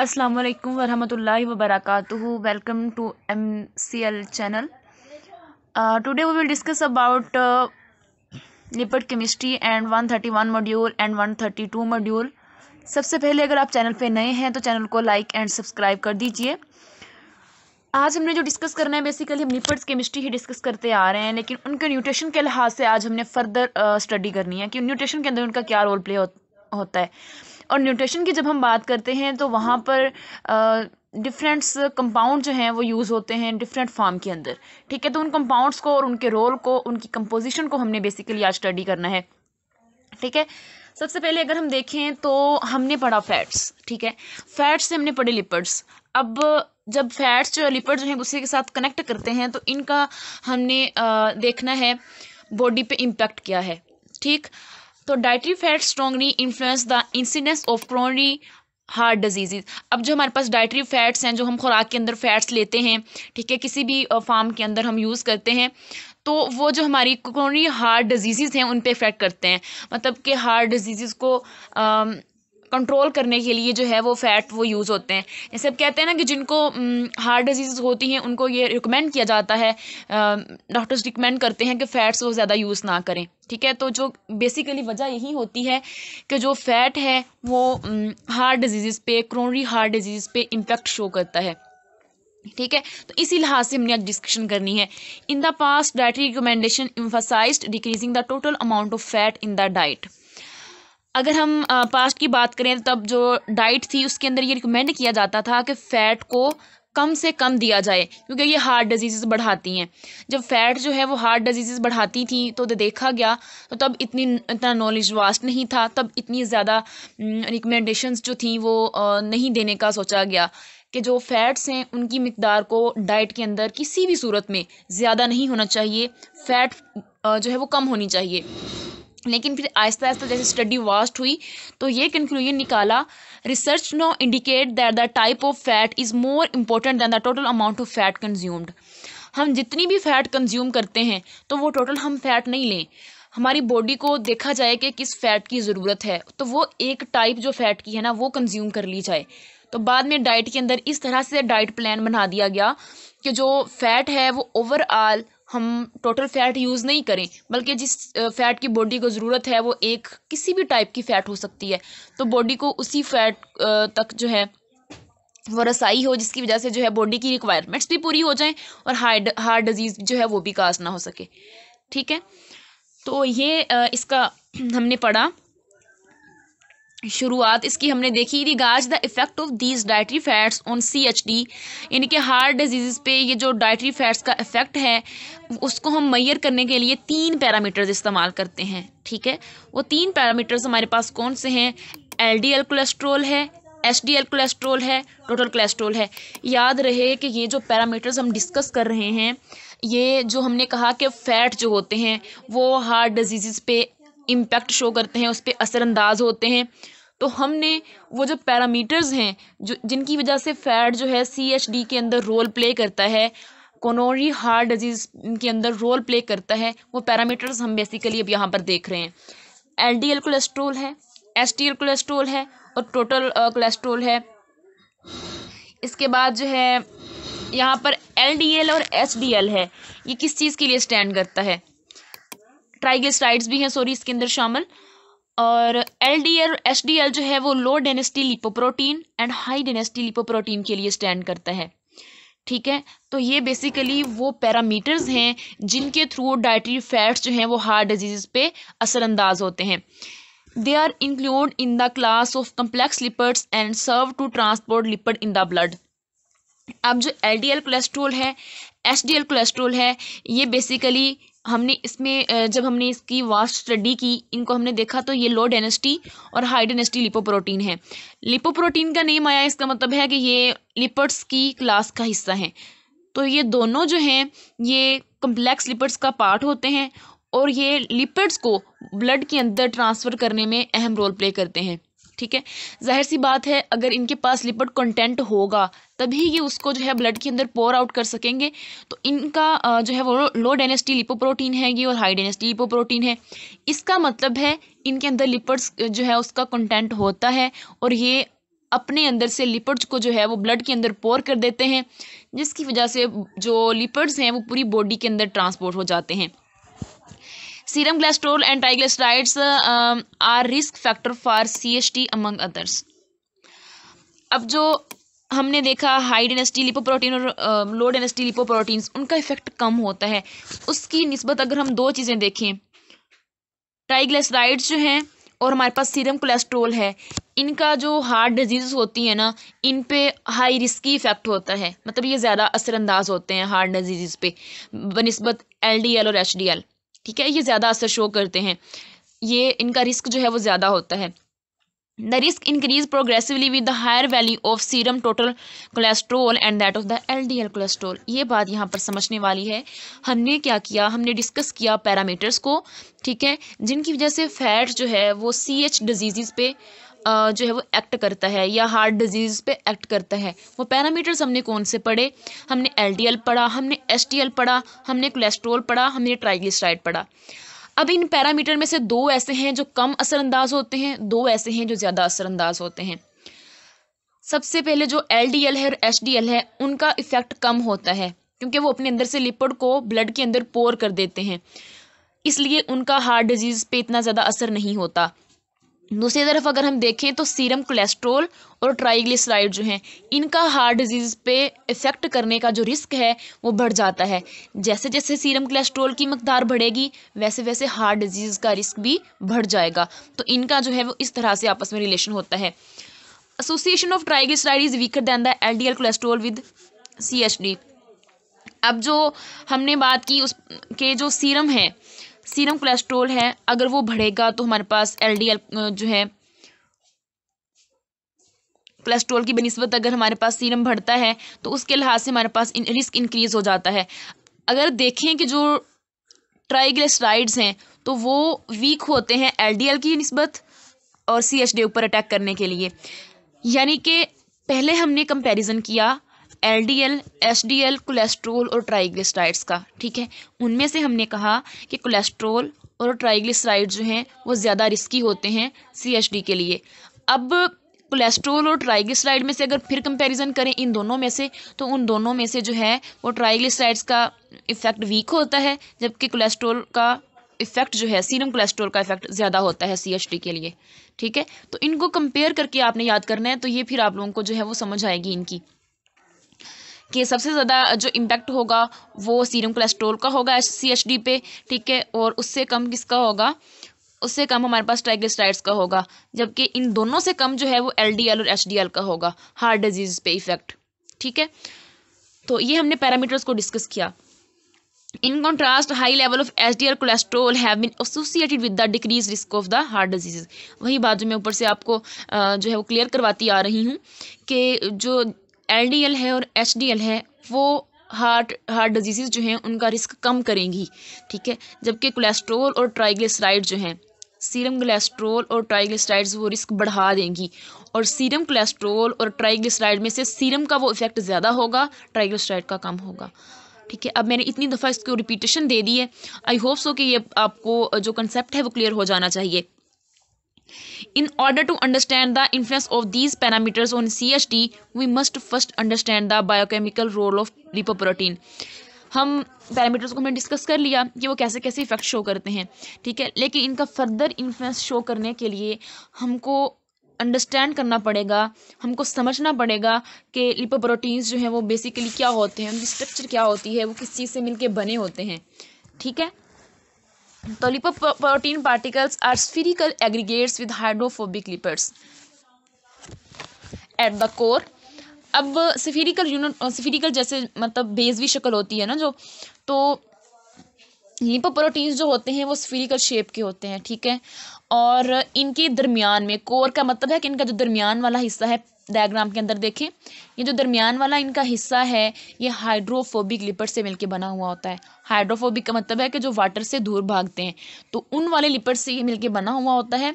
अस्सलाम वालेकुम वरहमतुल्लाहि व welcome to M C L channel today we will discuss about lipid chemistry and 131 module and 132 module सबसे पहले अगर आप चैनल पे नए हैं तो चैनल को लाइक एंड सब्सक्राइब कर दीजिए आज हमने जो डिस्कस करना है बेसिकली हम लिपिड्स केमिस्ट्री ही डिस्कस करते आ रहे हैं लेकिन उनके न्यूट्रिशन के लिहाज से आज हमने फर्दर स्टडी uh, करनी है कि न्यूट्रिशन के अंदर उनका क्या रोल प्ले हो, होता है और न्यूट्रिशन की जब हम बात करते हैं तो वहाँ हम्म। पर डिफरेंट्स कंपाउंड जो हैं वो यूज़ होते हैं डिफरेंट फार्म के अंदर ठीक है तो उन कंपाउंड्स को और उनके रोल को उनकी कंपोजिशन को हमने बेसिकली आज स्टडी करना है ठीक है सबसे पहले अगर हम देखें तो हमने पढ़ा फैट्स ठीक है फैट्स से हमने पढ़े लिपर्ड्स अब जब फैट्स जो लिपिड जो हैं उसी के साथ कनेक्ट करते हैं तो इनका हमने आ, देखना है बॉडी पे इम्पैक्ट क्या है ठीक तो dietary fat strongly influence the incidence of coronary heart disease अब जो हमारे पास डाइट्री फैट्स हैं जो हम खुराक के अंदर फैट्स लेते हैं ठीक है किसी भी फार्म के अंदर हम यूज़ करते हैं तो वो जो हमारी क्रोनरी हार्ट डिजीज़ हैं उन पर इफेक्ट करते हैं मतलब कि हार्ट डिजीज़ को कंट्रोल करने के लिए जो है वो फ़ैट वो यूज़ होते हैं जैसे अब कहते हैं ना कि जिनको हार्ट डिजीज़ होती हैं उनको ये रिकमेंड किया जाता है डॉक्टर्स रिकमेंड करते हैं कि फ़ैट्स वो ज़्यादा यूज़ ना करें ठीक है तो जो बेसिकली वजह यही होती है कि जो फ़ैट है वो हार्ट डिजीज़ पे क्रोनरी हार्ट डिजीज़ पे इम्पेक्ट शो करता है ठीक है तो इसी लिहाज से हमने आज डिस्कशन करनी है in the past dietary recommendation emphasize decreasing the total amount of fat in the diet अगर हम पास्ट की बात करें तो तब जो डाइट थी उसके अंदर ये रिकमेंड किया जाता था कि फ़ैट को कम से कम दिया जाए क्योंकि ये हार्ट डिजीज़ बढ़ाती हैं जब फैट जो है वो हार्ट डिजीज़ बढ़ाती थी तो देखा गया तो तब इतनी इतना नॉलेज वास्ट नहीं था तब इतनी ज़्यादा रिकमेंडेशंस जो थी वो नहीं देने का सोचा गया कि जो फैट्स हैं उनकी मकदार को डाइट के अंदर किसी भी सूरत में ज़्यादा नहीं होना चाहिए फैट जो है वो कम होनी चाहिए लेकिन फिर आहिस्ता आहिस्ता जैसे स्टडी वास्ट हुई तो ये कंक्लूजन निकाला research now indicate that the type of fat is more important than the total amount of fat consumed हम जितनी भी फैट कंज्यूम करते हैं तो वो टोटल हम फैट नहीं लें हमारी बॉडी को देखा जाए कि किस फैट की ज़रूरत है तो वो एक टाइप जो फैट की है ना वो कंज्यूम कर ली जाए तो बाद में डाइट के अंदर इस तरह से डाइट प्लान बना दिया गया कि जो फैट है वो ओवरऑल हम टोटल फ़ैट यूज़ नहीं करें बल्कि जिस फ़ैट की बॉडी को ज़रूरत है वो एक किसी भी टाइप की फ़ैट हो सकती है तो बॉडी को उसी फ़ैट तक जो है वो रसाई हो जिसकी वजह से जो है बॉडी की रिक्वायरमेंट्स भी पूरी हो जाएं और हार्ट हार्ट डिजीज़ जो है वो भी काज ना हो सके ठीक है तो ये इसका हमने पढ़ा शुरुआत इसकी हमने देखी थी गाज the effect of these dietary fats on C H D यानी कि हार्ट डिजीज़ पे ये जो डायट्री फैट्स का इफेक्ट है उसको हम मैयर करने के लिए तीन पैरामीटर्स इस्तेमाल करते हैं ठीक है वो तीन पैरामीटर्स हमारे पास कौन से हैं एल डी एल कोलेस्ट्रोल है एच डी एल कोलेस्ट्रोल है टोटल कोलेस्ट्रोल है याद रहे कि ये जो पैरामीटर्स हम डिस्कस कर रहे हैं ये जो हमने कहा कि फ़ैट जो होते हैं वो हार्ट डिजीज़ पे इम्पैक्ट शो करते हैं उस पर असरअंदाज होते हैं तो हमने वो जो पैरामीटर्स हैं जो जिनकी वजह से फैट जो है सी एच डी के अंदर रोल प्ले करता है कोनोरी हार्ट डिजीज़ के अंदर रोल प्ले करता है वो पैरामीटर्स हम बेसिकली अब यहाँ पर देख रहे हैं एल डी एल कोलेस्ट्रोल है एस टी एल कोलेस्ट्रोल है और टोटल कोलेस्ट्रोल है इसके बाद जो है यहाँ पर एल डी एल और एच डी एल है ये किस चीज़ के लिए स्टैंड करता है ट्राइग्लिसराइड्स भी हैं सॉरी इसके अंदर शामिल और L D L H D L जो है वो low density lipoprotein and high density lipoprotein के लिए स्टैंड करता है ठीक है तो ये बेसिकली वो पैरामीटर्स हैं जिनके थ्रू डाइटरी फैट्स जो हैं वो हार्ट डिजीज पे असरअंदाज होते हैं they are include in the class of complex lipids and serve to transport lipid in the blood अब जो एल डी एल कोलेस्ट्रोल है एच डी एल कोलेस्ट्रोल है ये बेसिकली हमने इसमें जब हमने इसकी वास्ट स्टडी की इनको हमने देखा तो ये लो डेनेस्टी और हाई डेनेस्टी लिपोप्रोटीन है लिपोप्रोटीन का नेम आया इसका मतलब है कि ये लिपर्ट्स की क्लास का हिस्सा है तो ये दोनों जो हैं ये कम्प्लेक्स लिपर्ट्स का पार्ट होते हैं और ये लिपिड्स को ब्लड के अंदर ट्रांसफ़र करने में अहम रोल प्ले करते हैं ठीक है जाहिर सी बात है अगर इनके पास लिपट कंटेंट होगा तभी ये उसको जो है ब्लड के अंदर पोर आउट कर सकेंगे तो इनका जो है वो लो डेनेसिटी लिपोप्रोटीन है ये और हाई डेनेसिटी लिपोप्रोटीन है इसका मतलब है इनके अंदर लिपड्स जो है उसका कंटेंट होता है और ये अपने अंदर से लिपड्स को जो है वो ब्लड के अंदर पोर कर देते हैं जिसकी वजह से जो लिपड्स हैं वो पूरी बॉडी के अंदर ट्रांसपोर्ट हो जाते हैं serum cholesterol and triglycerides are risk factor for C S T among others अब जो हमने देखा हाई डेनेसिटी लिपोप्रोटीन और लो डेनेसिटी लिपोप्रोटीन्स उनका इफेक्ट कम होता है उसकी नस्बत अगर हम दो चीज़ें देखें ट्राइग्लिसराइड्स जो हैं और हमारे पास सीरम कोलेस्ट्रोल है इनका जो हार्ट डिजीज़ होती है ना इन पे हाई रिस्की इफ़ेक्ट होता है मतलब ये ज़्यादा असरअंदाज होते हैं हार्ट डिजीज़ पे बनस्बत एल और एच ठीक है ये ज़्यादा असर शो करते हैं ये इनका रिस्क जो है वो ज़्यादा होता है the increase progressively with the higher value of serum total cholesterol and that of the L D L cholesterol ये बात यहाँ पर समझने वाली है हमने क्या किया हमने डिस्कस किया पैरामीटर्स को ठीक है जिनकी वजह से फैट जो है वो सी एच डिजीज़ पे जो है वो एक्ट करता है या हार्ट डिजीज़ पे एक्ट करता है वो पैरामीटर्स हमने कौन से पढ़े हमने एल पढ़ा हमने एस पढ़ा हमने कोलेस्ट्रोल पढ़ा हमने ट्राइग्लिसराइड पढ़ा अब इन पैरामीटर में से दो ऐसे हैं जो कम असरअंदाज होते हैं दो ऐसे हैं जो ज़्यादा असरअंदाज होते हैं सबसे पहले जो एल है और एच है उनका इफ़ेक्ट कम होता है क्योंकि वो अपने अंदर से लिपड को ब्लड के अंदर पोर कर देते हैं इसलिए उनका हार्ट डिजीज़ पे इतना ज़्यादा असर नहीं होता दूसरी तरफ अगर हम देखें तो सीरम कोलेस्ट्रोल और ट्राइग्लिसराइड जो हैं इनका हार्ट डिजीज़ पे इफ़ेक्ट करने का जो रिस्क है वो बढ़ जाता है जैसे जैसे सीरम कोलेस्ट्रोल की मकदार बढ़ेगी वैसे वैसे हार्ट डिजीज़ का रिस्क भी बढ़ जाएगा तो इनका जो है वो इस तरह से आपस में रिलेशन होता है association of triglyceride is weaker than the L D L cholesterol with C H D अब जो हमने बात की उस के जो सीरम है सीरम कोलेस्ट्रोल है अगर वो बढ़ेगा तो हमारे पास एलडीएल जो है कोलेस्ट्रोल की बनस्बत अगर हमारे पास सीरम बढ़ता है तो उसके लिहाज से हमारे पास इन, रिस्क इंक्रीज़ हो जाता है अगर देखें कि जो ट्राइग्लिसराइड्स हैं तो वो वीक होते हैं एलडीएल की नस्बत और सी एच ऊपर अटैक करने के लिए यानी कि पहले हमने कंपैरिजन किया L D L S D L cholesterol और ट्राइग्लिसराइड्स का ठीक है उनमें से हमने कहा कि कोलेस्ट्रोल और ट्राइग्लिसराइड जो हैं वो ज़्यादा रिस्की होते हैं सी एच डी के लिए अब कोलेस्ट्रोल और ट्राइग्लिसराइड में से अगर फिर कंपैरिजन करें इन दोनों में से तो उन दोनों में से जो है वो ट्राइग्लिसराइड्स का इफ़ेक्ट वीक होता है जबकि कोलेस्ट्रोल का इफेक्ट जो है सीरम कोलेस्ट्रोल का इफेक्ट ज़्यादा होता है सी के लिए ठीक है तो इनको कंपेयर करके आपने याद करना है तो ये फिर आप लोगों को जो है वो समझ आएगी इनकी कि सबसे ज़्यादा जो इम्पैक्ट होगा वो सीरम कोलेस्ट्रोल का होगा एच सी एच डी पे ठीक है और उससे कम किसका होगा उससे कम हमारे पास ट्राइग्लिसराइड्स का होगा जबकि इन दोनों से कम जो है वो एल डी एल और एच डी एल का होगा हार्ट डिजीज पे इफेक्ट ठीक है तो ये हमने पैरामीटर्स को डिस्कस किया in contrast high level of H D L cholesterol have been associated with the decrease risk of the heart disease वही बात जो मैं ऊपर से आपको जो है वो क्लियर करवाती आ रही हूँ कि जो एल है और एच है वो हार्ट हार्ट डिजीज़ जो हैं उनका रिस्क कम करेंगी ठीक है जबकि कोलेस्ट्रोल और ट्राइग्लिसराइड जो हैं सीरम कोलेस्ट्रोल और ट्राइग्लिसराइड्स वो रिस्क बढ़ा देंगी और सीरम कोलेस्ट्रोल और ट्राइग्लिसराइड में से सीरम का वो इफ़ेक्ट ज़्यादा होगा ट्राइग्लिसराइड का कम होगा ठीक है अब मैंने इतनी दफ़ा इसको रिपीटेशन दे दी है आई होप सो कि ये आपको जो कंसेप्ट है वो क्लियर हो जाना चाहिए In order to understand the influence of these parameters on CHT, we must first understand the biochemical role of lipoprotein. हम पैरामीटर्स को हमने डिस्कस कर लिया कि वो कैसे कैसे इफेक्ट शो करते हैं ठीक है लेकिन इनका फर्दर इन्फ्लुएंस शो करने के लिए हमको अंडरस्टैंड करना पड़ेगा हमको समझना पड़ेगा कि लिपोप्रोटीन्स जो हैं वो बेसिकली क्या होते हैं उनकी स्ट्रक्चर क्या होती है वो किस चीज़ से मिलके बने होते हैं ठीक है तो lipoprotein particles are spherical aggregates with hydrophobic lipids at the core अब सिफिरिकल यूनिट सिफिरिकल जैसे मतलब बेजवी शक्ल होती है ना जो तो लिपोप्रोटीन्स जो होते हैं वो स्फीरिकल शेप के होते हैं ठीक है और इनके दरमियान में कोर का मतलब है कि इनका जो दरमियान वाला हिस्सा है डायग्राम के अंदर देखें ये जो दरमियान वाला इनका हिस्सा है ये हाइड्रोफोबिक लिपट से मिलकर बना हुआ होता है हाइड्रोफोबिक का मतलब है कि जो वाटर से दूर भागते हैं तो उन वाले लिपट से ये मिलकर बना हुआ होता है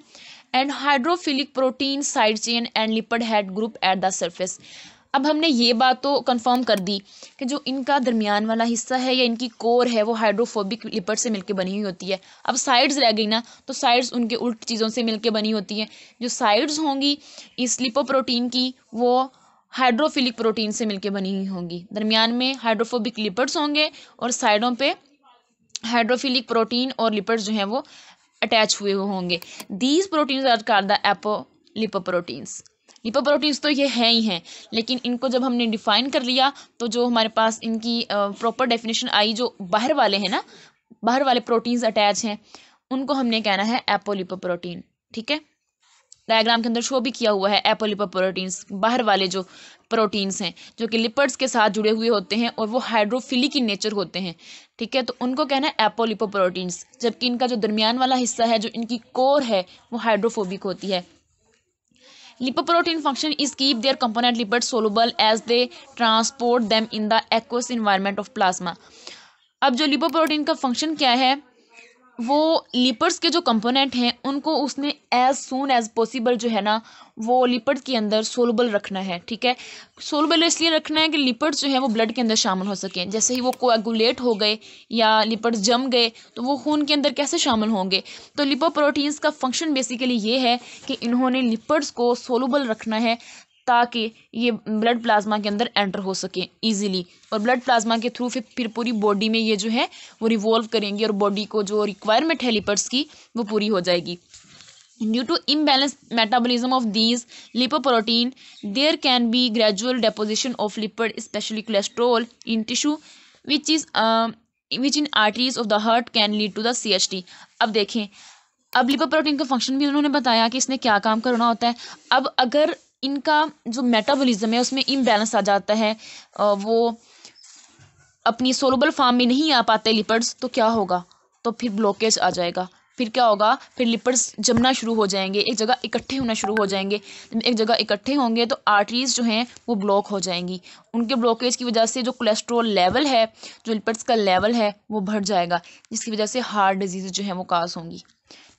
and hydrophilic protein side chain and lipid head group at the surface अब हमने ये बात तो कंफर्म कर दी कि जो इनका दरमियान वाला हिस्सा है या इनकी कोर है वो हाइड्रोफोबिक लिपट से मिलकर बनी हुई होती है अब साइड्स रह गई ना तो साइड्स उनके उल्ट चीज़ों से मिलके बनी होती हैं जो साइड्स होंगी इस लिपोप्रोटीन की वो हाइड्रोफिलिक प्रोटीन से मिलके बनी हुई होंगी दरमियान में हाइड्रोफोबिक लिपट्स होंगे और साइडों पर हाइड्रोफिलिक प्रोटीन और लिपट्स जो हैं वो अटैच हुए होंगे these proteins are called the apolipoproteins lipoproteins तो ये हैं ही हैं लेकिन इनको जब हमने डिफ़ाइन कर लिया तो जो हमारे पास इनकी प्रॉपर डेफिनेशन आई जो बाहर वाले हैं ना बाहर वाले प्रोटीन्स अटैच हैं उनको हमने कहना है एपोलिपोप्रोटीन ठीक है डायग्राम के अंदर शो भी किया हुआ है एपोलिपोप्रोटीन्स बाहर वाले जो प्रोटीन्स हैं जो कि लिपर्ड्स के साथ जुड़े हुए होते हैं और वो हाइड्रोफिलिक इन नेचर होते हैं ठीक है तो उनको कहना है एपोलिपोप्रोटीन्स जबकि इनका जो दरमियान वाला हिस्सा है जो इनकी कोर है वो हाइड्रोफोबिक होती है lipoprotein function is keep their component lipid soluble as they transport them in the aqueous environment of plasma अब जो लिपोप्रोटीन का फंक्शन क्या है वो लिपर्स के जो कंपोनेंट हैं उनको उसने एज सून एज पॉसिबल जो है ना वो लिपर्ड के अंदर सोलबल रखना है ठीक है सोलबल इसलिए रखना है कि लिपर्स जो है वो ब्लड के अंदर शामिल हो सकें जैसे ही वो कोएगुलेट हो गए या लिपर्स जम गए तो वो खून के अंदर कैसे शामिल होंगे तो लिपोप्रोटीन्स का फंक्शन बेसिकली ये है कि इन्होंने लिपर्स को सोलबल रखना है ताकि ये ब्लड प्लाज्मा के अंदर एंटर हो सके ईजिली और ब्लड प्लाज्मा के थ्रू फिर फिर पूरी बॉडी में ये जो है वो रिवॉल्व करेंगे और बॉडी को जो रिक्वायरमेंट है लिपर्स की वो पूरी हो जाएगी due to imbalance metabolism of these lipoprotein there can be gradual deposition of lipid especially cholesterol in tissue which is which in arteries of the heart can lead to the C H T अब देखें अब lipoprotein का function भी उन्होंने बताया कि इसने क्या काम करना होता है अब अगर इनका जो मेटाबॉलिज्म है उसमें इम्बैलेंस आ जाता है वो अपनी सोलबल फार्म में नहीं आ पाते लिपर्ड्स तो क्या होगा तो फिर ब्लॉकेज आ जाएगा फिर क्या होगा फिर लिपर्स जमना शुरू हो जाएंगे एक जगह इकट्ठे होना शुरू हो जाएंगे एक जगह इकट्ठे होंगे तो आर्टरीज जो हैं वो ब्लॉक हो जाएंगी उनके ब्लॉकेज की वजह से जो कोलेस्ट्रॉल लेवल है जो लिपर्स का लेवल है वो बढ़ जाएगा जिसकी वजह से हार्ट डिजीज़ जो है वो काज होंगी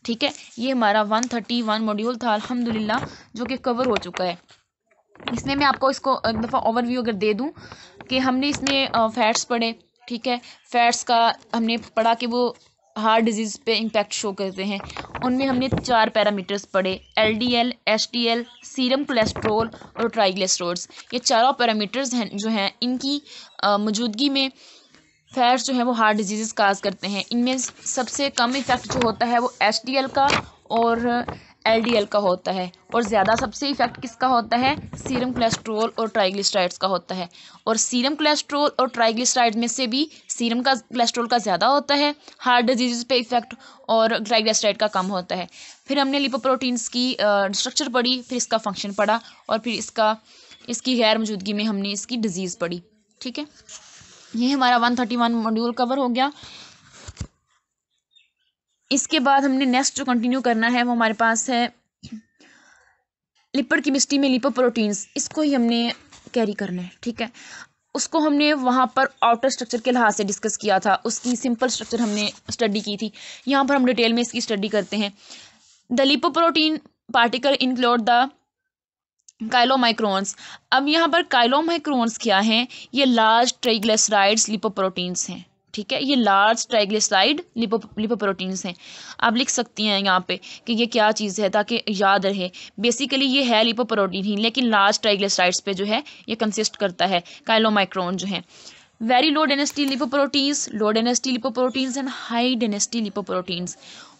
ठीक है ये हमारा वन थर्टी वन मॉड्यूल था अल्हम्दुलिल्लाह जो कि कवर हो चुका है इसमें मैं आपको इसको एक दफ़ा ओवरव्यू अगर दे दूं कि हमने इसमें फैट्स पढ़े ठीक है फैट्स का हमने पढ़ा कि वो हार्ट डिजीज़ पे इम्पैक्ट शो करते हैं उनमें हमने चार पैरामीटर्स पढ़े L D L S T L serum cholesterol और ट्राइग्लेस्ट्रोल्स ये चारों पैरामीटर्स हैं जो हैं इनकी मौजूदगी में फैट्स जो है वो हार्ट डिजीज़ काज करते हैं इनमें सबसे कम इफेक्ट जो होता है वो एच का और एल का होता है और ज़्यादा सबसे इफेक्ट किसका होता है सीरम कोलेस्ट्रोल और ट्राइग्लिसराइड्स का होता है और सीरम कोलेस्ट्रोल और ट्राइग्लिसराइड में से भी सीरम का कोलेस्ट्रोल का ज़्यादा होता है हार्ट डिजीज़ पे इफेक्ट और ट्राइग्लिसराइड का कम होता है फिर हमने लिपोप्रोटीन्स की स्ट्रक्चर पढ़ी फिर इसका फंक्शन पढ़ा और फिर इसका इसकी गैर मौजूदगी में हमने इसकी डिजीज़ पढ़ी ठीक है ये हमारा one thirty one module cover हो गया इसके बाद हमने नेक्स्ट जो कंटिन्यू करना है वो हमारे पास है लिपड केमिस्ट्री में लिपो प्रोटीन्स इसको ही हमने कैरी करना है ठीक है उसको हमने वहाँ पर आउटर स्ट्रक्चर के लिहाज से डिस्कस किया था उसकी सिंपल स्ट्रक्चर हमने स्टडी की थी यहाँ पर हम डिटेल में इसकी स्टडी करते हैं the lipoprotein particle include the chylomicrons अब यहाँ पर काइलोमाइक्रोन्स क्या हैं ये लार्ज ट्राइग्लिसराइड्स लिपोप्रोटीन्स हैं ठीक है ये लार्ज ट्राइग्लिसराइड लिपो लिपोप्रोटीन्स हैं आप लिख सकती हैं यहाँ पे कि ये क्या चीज़ है ताकि याद रहे बेसिकली ये है लिपोप्रोटीन ही लेकिन लार्ज ट्राइग्लिसराइड्स पे जो है ये कंसिस्ट करता है काइलोमाइक्रोन जो है very low density lipoproteins low density lipoproteins and high density lipoproteins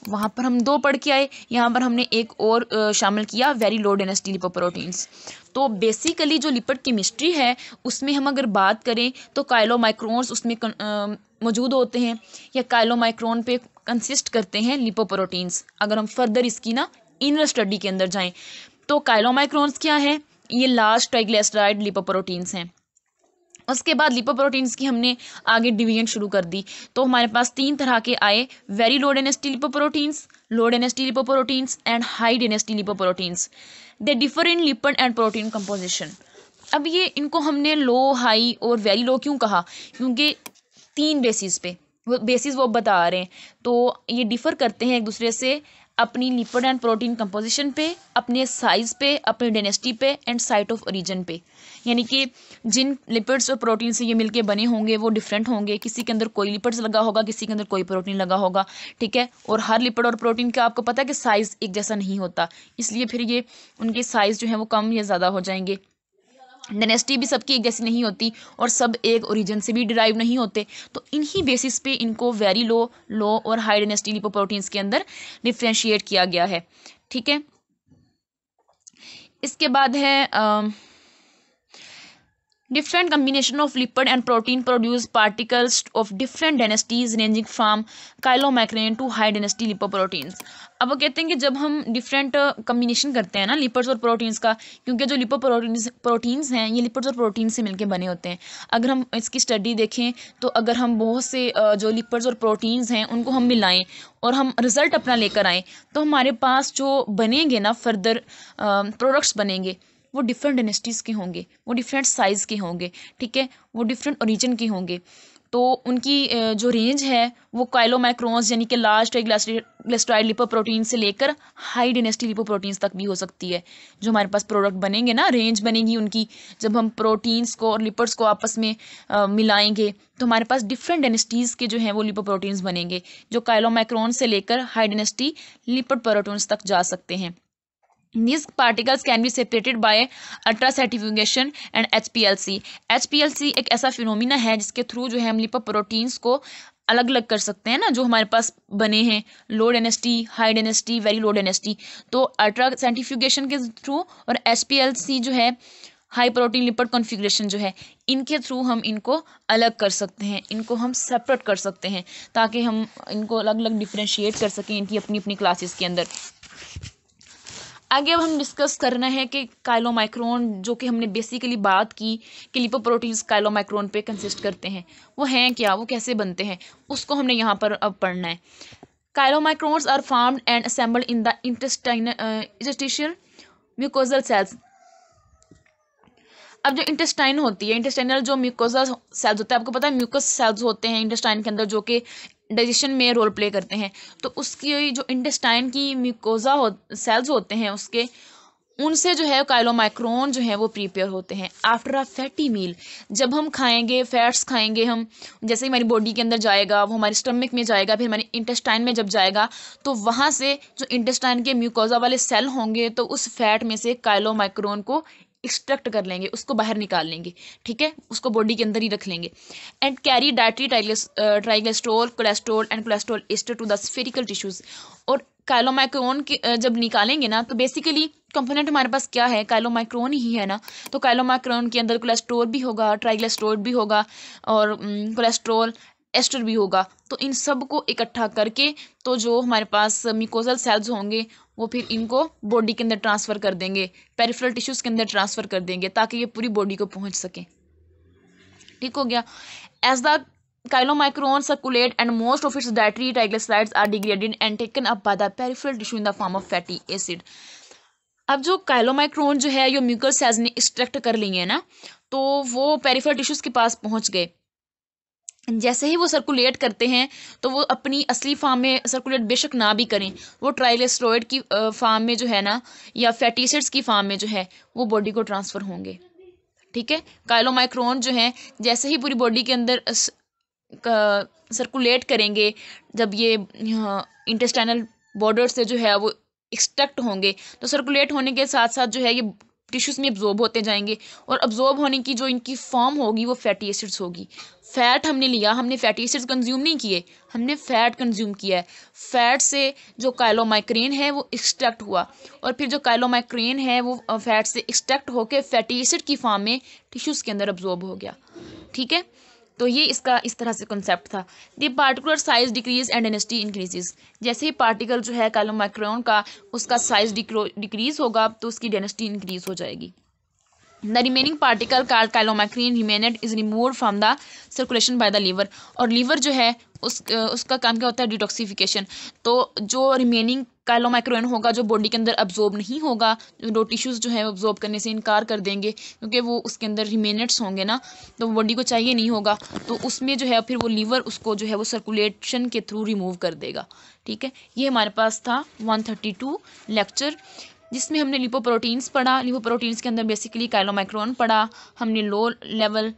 वहाँ पर हम दो पढ़ के आए यहाँ पर हमने एक और शामिल किया वेरी लो डेनेस्टी लिपोप्रोटीन्स तो बेसिकली जो लिपट केमिस्ट्री है उसमें हम अगर बात करें तो काइलोमाइक्रोन्स उसमें मौजूद होते हैं या काइलोमाइक्रोन पे कंसिस्ट करते हैं लिपोप्रोटीन्स अगर हम फर्दर इसकी ना इनर स्टडी के अंदर जाएँ तो काइलोमाइक्रोन्स क्या है ये लास्ट ट्राइग्लेसराइड लिपोप्रोटीन्स हैं उसके बाद लिपोप्रोटीन्स की हमने आगे डिवीजन शुरू कर दी तो हमारे पास तीन तरह के आए very low density lipoproteins low density lipoproteins and high density lipoproteins they differ in lipid and protein composition अब ये इनको हमने लो हाई और वेरी लो क्यों कहा क्योंकि तीन बेसिस पे वो बेसिस वो बता रहे हैं तो ये डिफ़र करते हैं एक दूसरे से अपनी लिपिड एंड प्रोटीन कंपोजिशन पे अपने साइज पे अपने डेनेस्टी पे एंड साइट ऑफ ओरिजिन पे यानी कि जिन लिपिड्स और प्रोटीन से ये मिलके बने होंगे वो डिफरेंट होंगे किसी के अंदर कोई लिपिड्स लगा होगा किसी के अंदर कोई प्रोटीन लगा होगा ठीक है और हर लिपिड और प्रोटीन का आपको पता है कि साइज़ एक जैसा नहीं होता इसलिए फिर ये उनके साइज़ जो है वो कम या ज़्यादा हो जाएंगे डेनेस्टी भी सबकी एक जैसी नहीं होती और सब एक ओरिजिन से भी डिराइव नहीं होते तो इन्हीं बेसिस पे इनको वेरी लो लो और हाई डेनेस्टी लिपोप्रोटीन्स के अंदर डिफ्रेंशिएट किया गया है ठीक है इसके बाद है ah, Different combination of lipid and protein produce particles of different dynasties ranging from to to high dynasty lipoproteins. अब वो कहते हैं कि जब हम डिफरेंट कम्बिनेशन uh, करते हैं ना लिपर्स और प्रोटीन्स का क्योंकि जो लिपो प्रोटीन्स प्रोटीन्स हैं ये लिपर्स और प्रोटीन से मिलके बने होते हैं अगर हम इसकी स्टडी देखें तो अगर हम बहुत से uh, जो लिपर्स और प्रोटीन्स हैं उनको हम मिलाएं और हम रिज़ल्ट अपना लेकर आएँ तो हमारे पास जो बनेंगे ना फर्दर प्रोडक्ट्स uh, बनेंगे वो डिफरेंट डेनेस्टीज़ के होंगे वो डिफरेंट साइज़ के होंगे ठीक है वो डिफरेंट ओरिजिन के होंगे तो उनकी जो रेंज है वो काइलोमाइक्रोन्स यानी कि लार्ज ग्लेस्ट्राइड लिपोप्रोटीन से लेकर हाई लिपो लिपोप्रोटीन्स तक भी हो सकती है जो हमारे पास प्रोडक्ट बनेंगे ना रेंज बनेगी उनकी जब हम प्रोटीन्स को और लिपर्स को आपस में आ, मिलाएंगे तो हमारे पास डिफरेंट डेनेस्टीज़ के जो हैं वो लिपोप्रोटीन्स बनेंगे जो काइलोमाइक्रोन से लेकर हाई डेनेस्टी लिपड प्रोटीन्स तक जा सकते हैं particles can separated ultracentrifugation and H P L C H P L C एक ऐसा फिनोमिना है जिसके थ्रू जो है हम प्रोटीन्स को अलग अलग कर सकते हैं ना जो हमारे पास बने हैं लो डेनेसिटी हाई डेनेसिटी वेरी लो डेनेसिटी तो अल्ट्रा सेंटिफिकेशन के थ्रू और एच पी एल सी जो है हाई प्रोटीन लिपर कॉन्फ़िगरेशन जो है इनके थ्रू हम इनको अलग कर सकते हैं इनको हम सेपरेट कर सकते हैं ताकि हम इनको अलग अलग डिफ्रेंशिएट कर सकें इनकी अपनी अपनी क्लासेस के अंदर आगे अब हम डिस्कस करना है कि काइलोमाइक्रोन जो कि हमने बेसिकली बात की कि लिपोप्रोटीन्स काइलोमाइक्रोन पे कंसिस्ट करते हैं वो हैं क्या वो कैसे बनते हैं उसको हमने यहाँ पर अब पढ़ना है chylomicrons are form and assemble in the intestine intestinal mucosal cells अब जो इंटेस्टाइन होती है इंटेस्टाइनल जो म्यूकोजल सेल्स होते हैं आपको पता है म्यूकस सेल्स होते हैं इंटेस्टाइन के अंदर जो कि डाइजेशन में रोल प्ले करते हैं तो उसकी जो इंटेस्टाइन की म्यूकोजा हो सेल्स होते हैं उसके उनसे जो है काइलोमाइक्रोन जो है वो प्रिपेयर होते हैं आफ्टर अ फैटी मील जब हम खाएंगे फैट्स खाएंगे हम जैसे हमारी बॉडी के अंदर जाएगा वो हमारे स्टमक में जाएगा फिर हमारे इंटेस्टाइन में जब जाएगा तो वहाँ से जो इंटेस्टाइन के म्यूकोजा वाले सेल होंगे तो उस फैट में से काइलोमाइक्रोन को एक्सट्रैक्ट कर लेंगे उसको बाहर निकाल लेंगे ठीक है उसको बॉडी के अंदर ही रख लेंगे and carry dietary triglyceride cholesterol and cholesterol ester to the spherical tissues और काइलोमाइक्रोन जब निकालेंगे ना तो बेसिकली कंपोनेंट हमारे पास क्या है कैलोमाइक्रोन ही है ना तो कैलोमाइक्रोन के अंदर कोलेस्ट्रोल भी होगा ट्राइगेस्ट्रोल भी होगा और कोलेस्ट्रोल एस्टर भी होगा तो इन सब को इकट्ठा करके तो जो हमारे पास मिकोजल सेल्स होंगे वो फिर इनको बॉडी के अंदर ट्रांसफ़र कर देंगे पेरिफेरल टिश्यूज़ के अंदर ट्रांसफ़र कर देंगे ताकि ये पूरी बॉडी को पहुंच सके ठीक हो गया as the chylomicron circulate and most of its dietary triglycerides are degraded and taken up by the peripheral tissue in the form of fatty acid अब जो काइलोमाइक्रोन जो है ये म्यूकल सेल्स ने एक्सट्रैक्ट कर लिए हैं ना तो वो पेरिफेरल टिश्यूज के पास पहुंच गए जैसे ही वो सर्कुलेट करते हैं तो वो अपनी असली फार्म में सर्कुलेट बेशक ना भी करें वो ट्राइलेस्ट्रॉयड की फार्म में जो है ना या फैटीसिड्स की फार्म में जो है वो बॉडी को ट्रांसफ़र होंगे ठीक है काइलोमाइक्रोन जो है जैसे ही पूरी बॉडी के अंदर सर्कुलेट करेंगे जब ये इंटेस्टाइनल बॉर्डर से जो है वो एक्सट्रैक्ट होंगे तो सर्कुलेट होने के साथ साथ जो है ये टिश्यूज़ में अब्जॉर्ब होते जाएंगे और अब्जॉर्ब होने की जो इनकी फॉर्म होगी वो फैटी एसिड्स होगी फ़ैट हमने लिया हमने फैटी एसिड्स कंज्यूम नहीं किए हमने फ़ैट कंज्यूम किया है फ़ैट से जो काइलोमाइक्रेन है वो एक्सट्रैक्ट हुआ और फिर जो काइलोमाइक्रेन है वो फैट से एक्सट्रैक्ट होकर फैटी एसिड की फॉर्म में टिश्यूज़ के अंदर अब्जॉर्ब हो गया ठीक है तो ये इसका इस तरह से कंसेप्ट था the particular size decrease and density increases जैसे ही पार्टिकल जो है कैलो माइक्रोन का उसका साइज डिक्रीज होगा तो उसकी डेनेस्टी इंक्रीज हो जाएगी the remaining particle chylomicron remnant is remove from the circulation by the liver और लीवर जो है उस उसका काम क्या होता है डिटॉक्सीफिकेशन तो जो रिमेनिंग कैलोमाइक्रोन होगा जो बॉडी के अंदर अब्जॉर्ब नहीं होगा जो टिश्यूज़ जो है अब्जॉर्ब करने से इनकार कर देंगे क्योंकि वो उसके अंदर रिमेनेट्स होंगे ना तो बॉडी को चाहिए नहीं होगा तो उसमें जो है फिर वो लीवर उसको जो है वो सर्कुलेशन के थ्रू रिमूव कर देगा ठीक है ये हमारे पास था वन थर्टी टू लेक्चर जिसमें हमने लिपो प्रोटीन्स पढ़ा लिपो प्रोटीन्स के अंदर बेसिकली कैलोमाइक्रोन पढ़ा हमने लो लेवल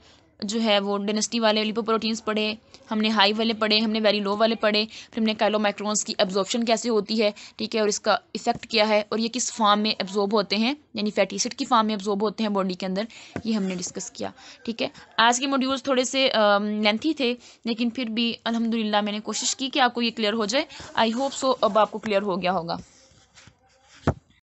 जो है वो डेनेस्टी वाले लिपो प्रोटीन्स पढ़े हमने हाई वाले पढ़े हमने वेरी लो वाले पढ़े फिर हमने कैलोमाइक्रोन्स की एब्जॉर्प्शन कैसे होती है ठीक है और इसका इफेक्ट क्या है और ये किस फॉर्म में एब्जॉर्ब होते हैं यानी फैटी एसिड की फार्म में एब्जॉर्ब होते हैं बॉडी के अंदर ये हमने डिस्कस किया ठीक है आज के मॉड्यूल्स थोड़े से लेंथी um, थे लेकिन फिर भी अलहमदिल्ला मैंने कोशिश की कि आपको ये क्लियर हो जाए आई होप सो अब आपको क्लियर हो गया होगा